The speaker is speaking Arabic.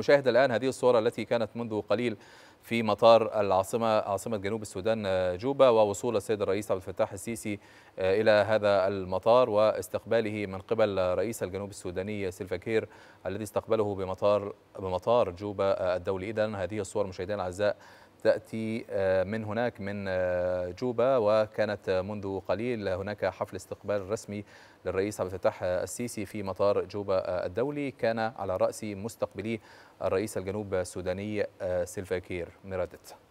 نشاهد الآن هذه الصورة التي كانت منذ قليل في مطار العاصمة عاصمة جنوب السودان جوبا ووصول السيد الرئيس عبد الفتاح السيسي آه، إلى هذا المطار واستقباله من قبل رئيس الجنوب السوداني سيلفا كير الذي استقبله بمطار بمطار جوبا الدولي إذا هذه الصور مشاهدينا الأعزاء تأتي آه، من هناك من آه، جوبا وكانت منذ قليل هناك حفل استقبال رسمي للرئيس عبد الفتاح السيسي في مطار جوبا آه، الدولي كان على رأس مستقبلي الرئيس الجنوب السوداني سيلفا كير ميرادت